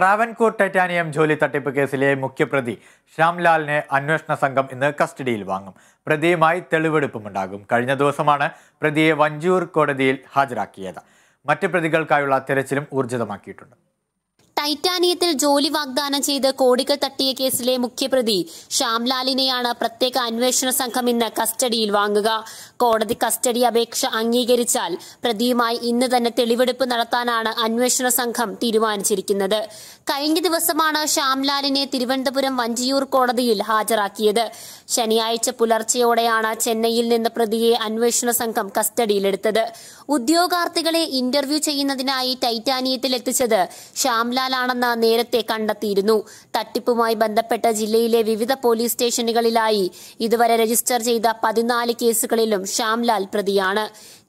Travancore titanium ജോലി തട്ടിപ്പ് കേസിലെ മുഖ്യപ്രതി ശ്യാംലാലിനെ അന്വേഷണ സംഘം ഇന്ന് കസ്റ്റഡിയിൽ വാങ്ങും പ്രതിയുമായി തെളിവെടുപ്പുമുണ്ടാകും കഴിഞ്ഞ ദിവസമാണ് പ്രതിയെ വഞ്ചൂർ കോടതിയിൽ ഹാജരാക്കിയത് മറ്റ് പ്രതികൾക്കായുള്ള തിരച്ചിലും ഊർജിതമാക്കിയിട്ടുണ്ട് ടൈറ്റാനിയത്തിൽ ജോലി വാഗ്ദാനം ചെയ്ത് കോടികൾ തട്ടിയ കേസിലെ മുഖ്യപ്രതി ശ്യാംലാലിനെയാണ് പ്രത്യേക അന്വേഷണ സംഘം ഇന്ന് കസ്റ്റഡിയിൽ വാങ്ങുക കോടതി കസ്റ്റഡി അപേക്ഷ അംഗീകരിച്ചാൽ പ്രതിയുമായി ഇന്ന് തന്നെ തെളിവെടുപ്പ് നടത്താനാണ് അന്വേഷണ സംഘം തീരുമാനിച്ചിരിക്കുന്നത് കഴിഞ്ഞ ദിവസമാണ് ശ്യാംലാലിനെ തിരുവനന്തപുരം വഞ്ചിയൂർ കോടതിയിൽ ഹാജരാക്കിയത് ശനിയാഴ്ച പുലർച്ചെയോടെയാണ് ചെന്നൈയിൽ നിന്ന് പ്രതിയെ അന്വേഷണ സംഘം കസ്റ്റഡിയിലെടുത്തത് ഉദ്യോഗാർത്ഥികളെ ഇന്റർവ്യൂ ചെയ്യുന്നതിനായി ടൈറ്റാനിയത്തിൽ എത്തിച്ചത് ശ്യാംലാൽ തടവിലാണെന്ന് നേരത്തെ കണ്ടെത്തിയിരുന്നു തട്ടിപ്പുമായി ബന്ധപ്പെട്ട ജില്ലയിലെ വിവിധ പോലീസ് സ്റ്റേഷനുകളിലായി ഇതുവരെ രജിസ്റ്റർ ചെയ്ത പതിനാല് കേസുകളിലും ശ്യാംലാൽ പ്രതിയാണ്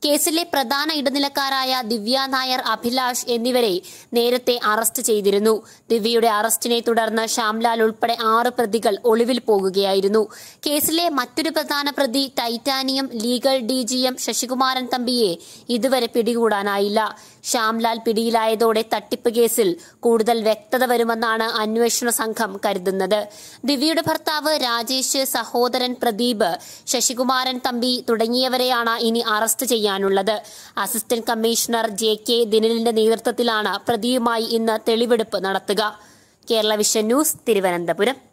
കേസിലെ പ്രധാന ഇടനിലക്കാരായ ദിവ്യ നായർ അഭിലാഷ് എന്നിവരെ നേരത്തെ അറസ്റ്റ് ചെയ്തിരുന്നു ദിവ്യയുടെ അറസ്റ്റിനെ തുടർന്ന് ശ്യാംലാൽ ഉൾപ്പെടെ ആറ് പ്രതികൾ ഒളിവിൽ പോകുകയായിരുന്നു കേസിലെ മറ്റൊരു പ്രധാന പ്രതി titanium legal D G M Sasikumaran തമ്പിയെ ഇതുവരെ പിടികൂടാനായില്ല ശ്യാംലാൽ പിടിയിലായതോടെ തട്ടിപ്പ് കേസിൽ കൂടുതൽ വ്യക്തത വരുമെന്നാണ് അന്വേഷണ സംഘം കരുതുന്നത് ദിവ്യയുടെ ഭർത്താവ് രാജേഷ് സഹോദരൻ പ്രദീപ് ശശികുമാരൻ തമ്പി തുടങ്ങിയവരെയാണ് ഇനി അറസ്റ്റ് ചെയ്യുന്നത് ചെയ്യാനുള്ളത് അസിസ്റ്റന്റ് കമ്മീഷണർ ജെ കെ ദിനലിന്റെ നേതൃത്വത്തിലാണ് പ്രതിയുമായി ഇന്ന് തെളിവെടുപ്പ് നടത്തുക കേരള വിഷൻ ന്യൂസ് തിരുവനന്തപുരം